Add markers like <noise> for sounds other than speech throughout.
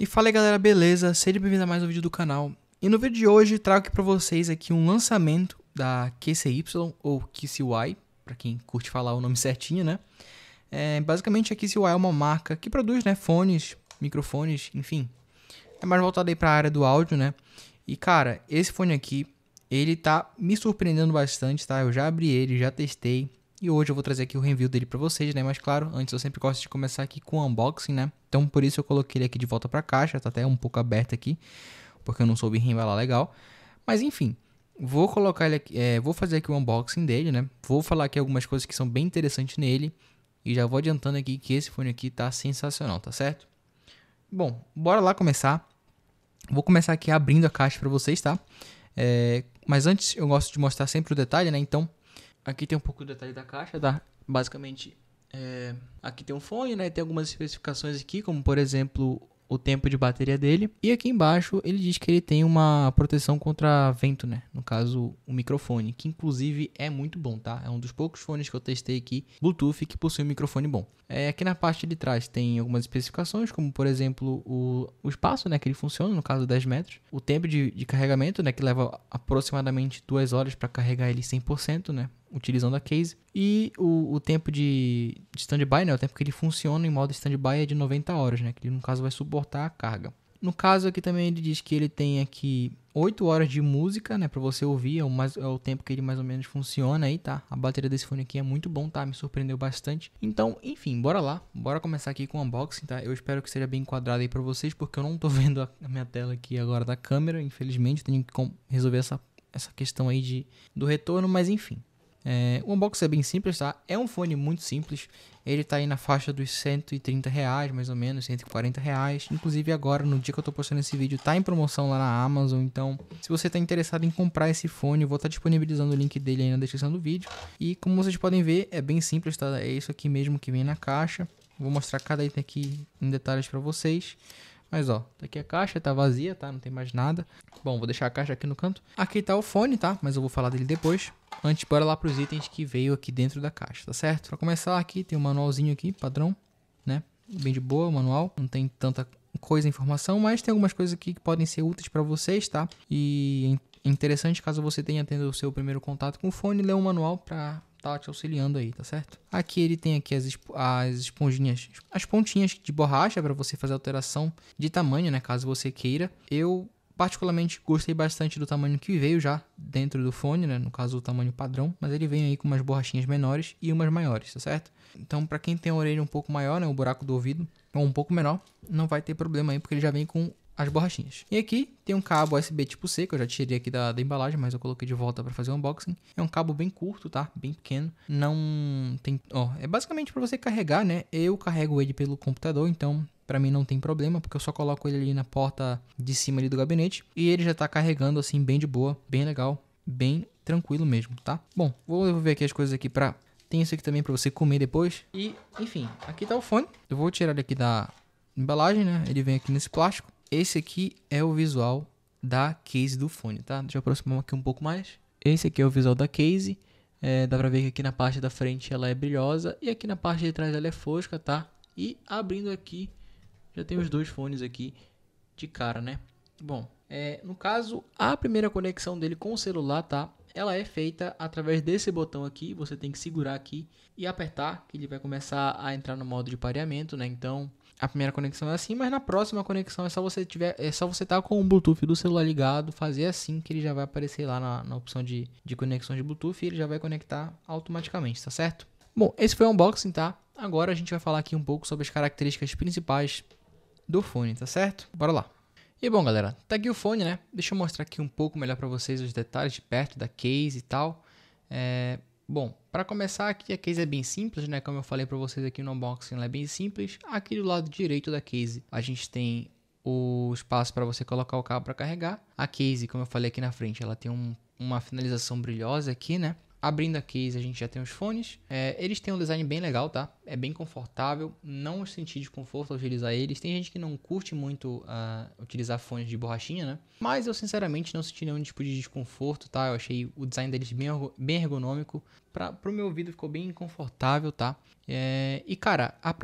E fala aí galera, beleza? Seja bem-vindo a mais um vídeo do canal. E no vídeo de hoje trago aqui para vocês aqui um lançamento da QCY ou QCY, para quem curte falar o nome <laughs> certinho, né? É, basicamente a QCY é uma marca que produz né, fones, microfones, enfim. É mais voltado aí para a área do áudio, né? E cara, esse fone aqui, ele tá me surpreendendo bastante, tá? Eu já abri ele, já testei. E hoje eu vou trazer aqui o review dele para vocês, né? Mas claro, antes eu sempre gosto de começar aqui com o unboxing, né? Então por isso eu coloquei ele aqui de volta para a caixa, tá até um pouco aberto aqui, porque eu não soube reembalar legal. Mas enfim, vou colocar ele aqui, é, vou fazer aqui o unboxing dele, né? Vou falar aqui algumas coisas que são bem interessantes nele e já vou adiantando aqui que esse fone aqui tá sensacional, tá certo? Bom, bora lá começar. Vou começar aqui abrindo a caixa para vocês, tá? É, mas antes eu gosto de mostrar sempre o detalhe, né? Então Aqui tem um pouco o detalhe da caixa, tá? Basicamente, é, aqui tem um fone, né? Tem algumas especificações aqui, como por exemplo o tempo de bateria dele. E aqui embaixo ele diz que ele tem uma proteção contra vento, né? No caso, o microfone, que inclusive é muito bom, tá? É um dos poucos fones que eu testei aqui, Bluetooth, que possui um microfone bom. É, aqui na parte de trás tem algumas especificações, como por exemplo o, o espaço, né? Que ele funciona, no caso 10 metros. O tempo de, de carregamento, né? Que leva aproximadamente 2 horas para carregar ele 100%, né? utilizando a case. E o, o tempo de, de standby, né, o tempo que ele funciona em modo standby é de 90 horas, né, que ele no caso vai suportar a carga. No caso aqui também ele diz que ele tem aqui 8 horas de música, né, para você ouvir, é o, mais, é o tempo que ele mais ou menos funciona aí, tá? A bateria desse fone aqui é muito bom, tá? Me surpreendeu bastante. Então, enfim, bora lá. Bora começar aqui com o unboxing, tá? Eu espero que seja bem enquadrado aí para vocês, porque eu não tô <laughs> vendo a minha tela aqui agora da câmera, infelizmente, tenho que resolver essa essa questão aí de do retorno, mas enfim. É, o unboxing é bem simples, tá? É um fone muito simples. Ele tá aí na faixa dos 130 reais, mais ou menos, 140 reais. Inclusive agora, no dia que eu tô postando esse vídeo, tá em promoção lá na Amazon. Então, se você tá interessado em comprar esse fone, eu vou estar tá disponibilizando o link dele aí na descrição do vídeo. E como vocês podem ver, é bem simples, tá? É isso aqui mesmo que vem na caixa. Vou mostrar cada item aqui em detalhes para vocês. Mas ó, tá aqui a caixa, tá vazia, tá? Não tem mais nada. Bom, vou deixar a caixa aqui no canto. Aqui tá o fone, tá? Mas eu vou falar dele depois. Antes, bora lá para os itens que veio aqui dentro da caixa, tá certo? Para começar aqui, tem um manualzinho aqui, padrão, né? Bem de boa, manual. Não tem tanta coisa, informação, mas tem algumas coisas aqui que podem ser úteis para vocês, tá? E é interessante caso você tenha tendo o seu primeiro contato com o fone, ler o um manual para tá te auxiliando aí, tá certo? Aqui ele tem aqui as, as esponjinhas, as pontinhas de borracha para você fazer alteração de tamanho, né, caso você queira. Eu Particularmente gostei bastante do tamanho que veio já dentro do fone, né? No caso, o tamanho padrão, mas ele vem aí com umas borrachinhas menores e umas maiores, tá certo? Então, para quem tem a orelha um pouco maior, né, o buraco do ouvido, ou um pouco menor, não vai ter problema aí, porque ele já vem com as borrachinhas. E aqui tem um cabo USB tipo C, que eu já tirei aqui da, da embalagem, mas eu coloquei de volta para fazer o unboxing. É um cabo bem curto, tá? Bem pequeno. Não tem... Ó, é basicamente para você carregar, né? Eu carrego ele pelo computador, então para mim não tem problema, porque eu só coloco ele ali na porta de cima ali do gabinete e ele já tá carregando assim bem de boa, bem legal, bem tranquilo mesmo, tá? Bom, vou devolver aqui as coisas aqui pra... Tem isso aqui também pra você comer depois. E, enfim, aqui tá o fone. Eu vou tirar ele aqui da embalagem, né? Ele vem aqui nesse plástico. Esse aqui é o visual da case do fone, tá? Deixa eu aproximar aqui um pouco mais. Esse aqui é o visual da case. É, dá pra ver que aqui na parte da frente ela é brilhosa e aqui na parte de trás ela é fosca, tá? E abrindo aqui, já tem os dois fones aqui de cara, né? Bom, é, no caso, a primeira conexão dele com o celular, tá? Ela é feita através desse botão aqui, você tem que segurar aqui e apertar, que ele vai começar a entrar no modo de pareamento, né? Então, a primeira conexão é assim, mas na próxima conexão é só você tiver, é só você estar tá com o Bluetooth do celular ligado, fazer assim que ele já vai aparecer lá na, na opção de, de conexão de Bluetooth e ele já vai conectar automaticamente, tá certo? Bom, esse foi o unboxing, tá? Agora a gente vai falar aqui um pouco sobre as características principais do fone, tá certo? Bora lá. E bom, galera, tá aqui o fone, né? Deixa eu mostrar aqui um pouco melhor para vocês os detalhes de perto da case e tal. É... Bom, para começar aqui, a case é bem simples, né? Como eu falei para vocês aqui no unboxing, ela é bem simples. Aqui do lado direito da case, a gente tem o espaço para você colocar o cabo para carregar. A case, como eu falei aqui na frente, ela tem um, uma finalização brilhosa aqui, né? Abrindo a case, a gente já tem os fones. É, eles têm um design bem legal, tá? é bem confortável, não senti desconforto ao utilizar eles. Tem gente que não curte muito uh, utilizar fones de borrachinha, né? Mas eu sinceramente não senti nenhum tipo de desconforto, tá? Eu achei o design deles bem, bem ergonômico. Pra, pro meu ouvido ficou bem confortável, tá? É, e cara, a,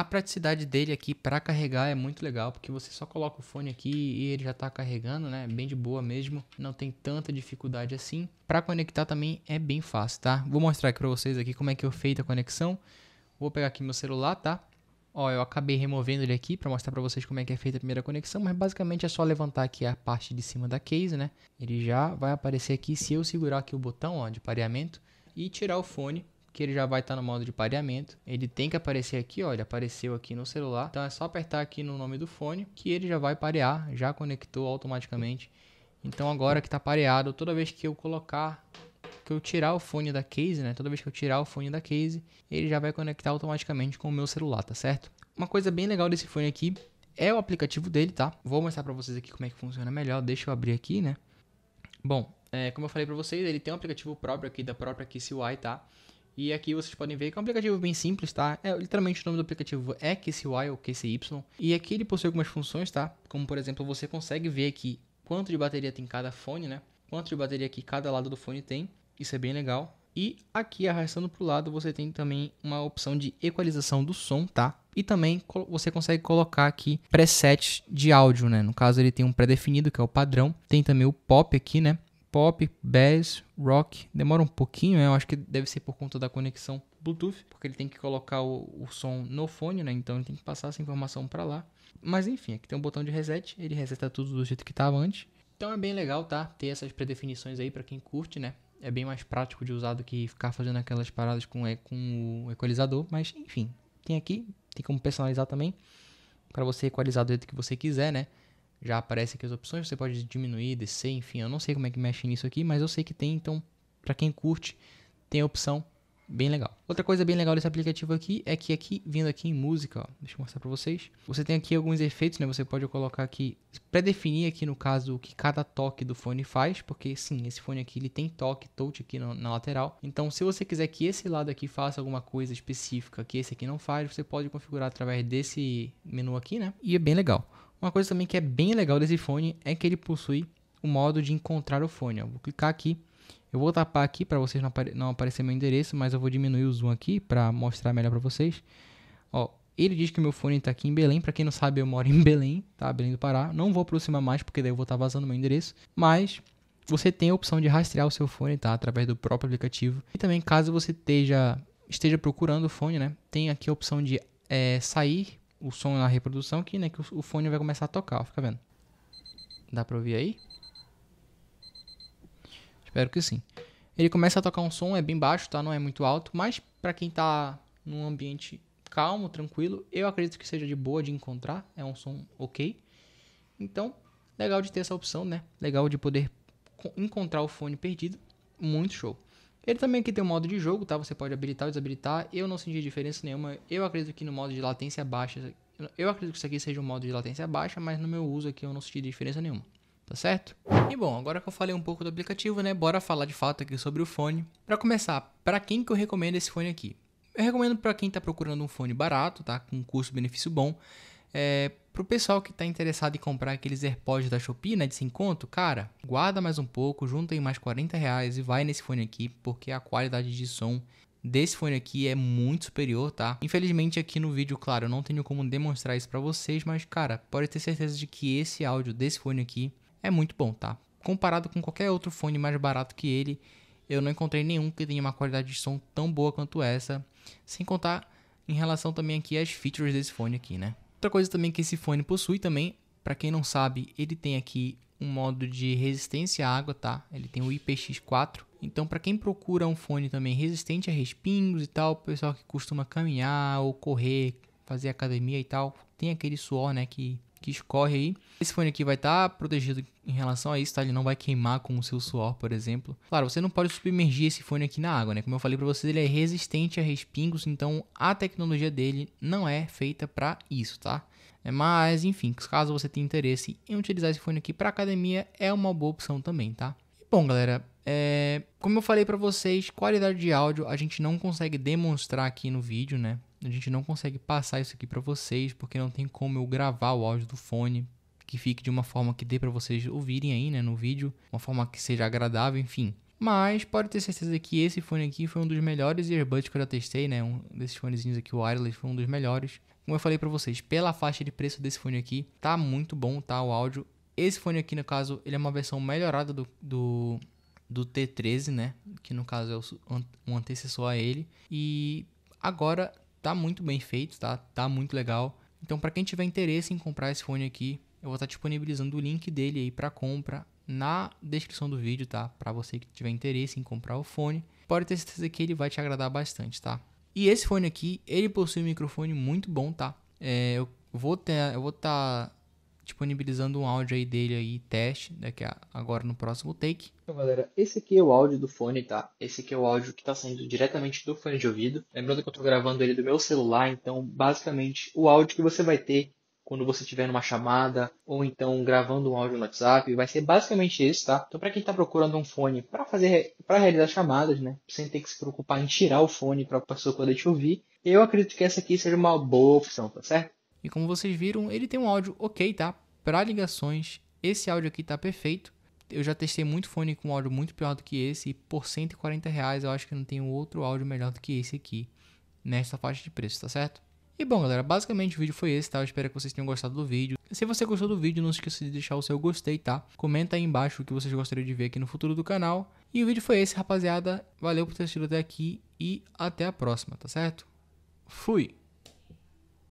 a praticidade dele aqui para carregar é muito legal, porque você só coloca o fone aqui e ele já tá carregando, né? Bem de boa mesmo, não tem tanta dificuldade assim. Para conectar também é bem fácil, tá? Vou mostrar aqui para vocês aqui como é que eu feito a conexão. Vou pegar aqui meu celular, tá? Ó, eu acabei removendo ele aqui para mostrar para vocês como é que é feita a primeira conexão, mas basicamente é só levantar aqui a parte de cima da case, né? Ele já vai aparecer aqui se eu segurar aqui o botão ó, de pareamento e tirar o fone, que ele já vai estar tá no modo de pareamento. Ele tem que aparecer aqui, ó, ele apareceu aqui no celular. Então é só apertar aqui no nome do fone que ele já vai parear, já conectou automaticamente. Então agora que está pareado, toda vez que eu colocar que eu tirar o fone da case, né? Toda vez que eu tirar o fone da case, ele já vai conectar automaticamente com o meu celular, tá certo? Uma coisa bem legal desse fone aqui é o aplicativo dele, tá? Vou mostrar para vocês aqui como é que funciona melhor. Deixa eu abrir aqui, né? Bom, é, como eu falei para vocês, ele tem um aplicativo próprio aqui da própria KissUI, tá? E aqui vocês podem ver que é um aplicativo bem simples, tá? É, literalmente o nome do aplicativo é QCY ou KissY. E aqui ele possui algumas funções, tá? Como por exemplo, você consegue ver aqui quanto de bateria tem cada fone, né? Quanto de bateria que cada lado do fone tem. Isso é bem legal. E aqui arrastando para o lado você tem também uma opção de equalização do som, tá? E também você consegue colocar aqui presets de áudio, né? No caso ele tem um pré-definido que é o padrão. Tem também o pop aqui, né? Pop, bass, rock. Demora um pouquinho, né? Eu acho que deve ser por conta da conexão Bluetooth, porque ele tem que colocar o, o som no fone, né? Então ele tem que passar essa informação para lá. Mas enfim, aqui tem um botão de reset, ele reseta tudo do jeito que estava antes. Então é bem legal, tá? Ter essas predefinições aí para quem curte, né? é bem mais prático de usar do que ficar fazendo aquelas paradas com, é, com o equalizador, mas enfim, tem aqui, tem como personalizar também, para você equalizar do jeito que você quiser, né? Já aparece aqui as opções, você pode diminuir, descer, enfim, eu não sei como é que mexe nisso aqui, mas eu sei que tem, então, para quem curte, tem a opção Bem legal. Outra coisa bem legal desse aplicativo aqui é que aqui, vindo aqui em música, ó, deixa eu mostrar para vocês. Você tem aqui alguns efeitos, né? Você pode colocar aqui, pré-definir aqui no caso o que cada toque do fone faz, porque sim, esse fone aqui ele tem toque, touch aqui no, na lateral. Então, se você quiser que esse lado aqui faça alguma coisa específica que esse aqui não faz, você pode configurar através desse menu aqui, né? E é bem legal. Uma coisa também que é bem legal desse fone é que ele possui o modo de encontrar o fone. Ó. Vou clicar aqui eu vou tapar aqui para vocês não, apare não aparecer meu endereço, mas eu vou diminuir o zoom aqui para mostrar melhor para vocês. Ó, ele diz que meu fone está aqui em Belém. Para quem não sabe, eu moro em <laughs> Belém, tá? Belém do Pará. Não vou aproximar mais, porque daí eu vou estar tá vazando meu endereço. Mas você tem a opção de rastrear o seu fone, tá? Através do próprio aplicativo. E também, caso você esteja, esteja procurando o fone, né? Tem aqui a opção de é, sair o som na reprodução aqui, né? Que o, o fone vai começar a tocar, ó, fica vendo? Dá para ouvir aí? Espero que sim. Ele começa a tocar um som, é bem baixo, tá? Não é muito alto, mas para quem tá num ambiente calmo, tranquilo, eu acredito que seja de boa de encontrar, é um som ok. Então, legal de ter essa opção, né? Legal de poder encontrar o fone perdido, muito show. Ele também aqui tem um modo de jogo, tá? Você pode habilitar ou desabilitar. Eu não senti diferença nenhuma. Eu acredito que no modo de latência baixa, eu acredito que isso aqui seja um modo de latência baixa, mas no meu uso aqui eu não senti diferença nenhuma tá certo? E bom, agora que eu falei um pouco do aplicativo, né, bora falar de fato aqui sobre o fone. Para começar, para quem que eu recomendo esse fone aqui? Eu recomendo para quem está procurando um fone barato, tá, com custo-benefício bom. É, pro pessoal que está interessado em comprar aqueles AirPods da Shopee, né, de 5 conto, cara, guarda mais um pouco, junta aí mais 40 reais e vai nesse fone aqui, porque a qualidade de som desse fone aqui é muito superior, tá? Infelizmente aqui no vídeo, claro, eu não tenho como demonstrar isso para vocês, mas cara, pode ter certeza de que esse áudio desse fone aqui é muito bom, tá? Comparado com qualquer outro fone mais barato que ele, eu não encontrei nenhum que tenha uma qualidade de som tão boa quanto essa, sem contar em relação também aqui às features desse fone aqui, né? Outra coisa também que esse fone possui também, para quem não sabe, ele tem aqui um modo de resistência à água, tá? Ele tem o IPX4. Então, para quem procura um fone também resistente a respingos e tal, o pessoal que costuma caminhar ou correr, fazer academia e tal, tem aquele suor, né, que que escorre aí. Esse fone aqui vai estar tá protegido em relação a isso, tá? Ele não vai queimar com o seu suor, por exemplo. Claro, você não pode submergir esse fone aqui na água, né? Como eu falei para vocês, ele é resistente a respingos, então a tecnologia dele não é feita para isso, tá? É, mas, enfim, caso você tenha interesse em utilizar esse fone aqui para academia, é uma boa opção também, tá? E, bom, galera, é... como eu falei para vocês, qualidade de áudio a gente não consegue demonstrar aqui no vídeo, né? a gente não consegue passar isso aqui para vocês, porque não tem como eu gravar o áudio do fone que fique de uma forma que dê para vocês ouvirem aí, né, no vídeo, uma forma que seja agradável, enfim. Mas pode ter certeza que esse fone aqui foi um dos melhores earbuds que eu já testei, né? Um desses fonezinhos aqui, o wireless, foi um dos melhores. Como eu falei para vocês, pela faixa de preço desse fone aqui, tá muito bom, tá? O áudio. Esse fone aqui, no caso, ele é uma versão melhorada do, do, do T13, né? Que no caso é o, um antecessor a ele. E agora tá muito bem feito, tá? Tá muito legal. Então, para quem tiver interesse em comprar esse fone aqui, eu vou estar tá disponibilizando o link dele aí para compra na descrição do vídeo, tá? Para você que tiver interesse em comprar o fone, pode ter certeza que ele vai te agradar bastante, tá? E esse fone aqui, ele possui um microfone muito bom, tá? É, eu vou ter, eu vou estar tá disponibilizando um áudio aí dele aí, teste, daqui a, agora no próximo take. Então, galera, esse aqui é o áudio do fone, tá? Esse aqui é o áudio que tá saindo diretamente do fone de ouvido. Lembrando que eu tô gravando ele do meu celular, então, basicamente, o áudio que você vai ter quando você tiver numa chamada ou então gravando um áudio no WhatsApp, vai ser basicamente esse, tá? Então para quem está procurando um fone para fazer para realizar chamadas, né, sem ter que se preocupar em tirar o fone para a pessoa poder te ouvir, eu acredito que essa aqui seja uma boa opção, tá certo? E como vocês viram, ele tem um áudio ok, tá? para ligações, esse áudio aqui tá perfeito. Eu já testei muito fone com áudio muito pior do que esse e por 140 reais eu acho que não tem outro áudio melhor do que esse aqui nesta faixa de preço, tá certo? E bom, galera, basicamente o vídeo foi esse, tá? Eu espero que vocês tenham gostado do vídeo. Se você gostou do vídeo, não esqueça de deixar o seu gostei, tá? Comenta aí embaixo o que vocês gostariam de ver aqui no futuro do canal. E o vídeo foi esse, rapaziada. Valeu por ter assistido até aqui e até a próxima, tá certo? Fui!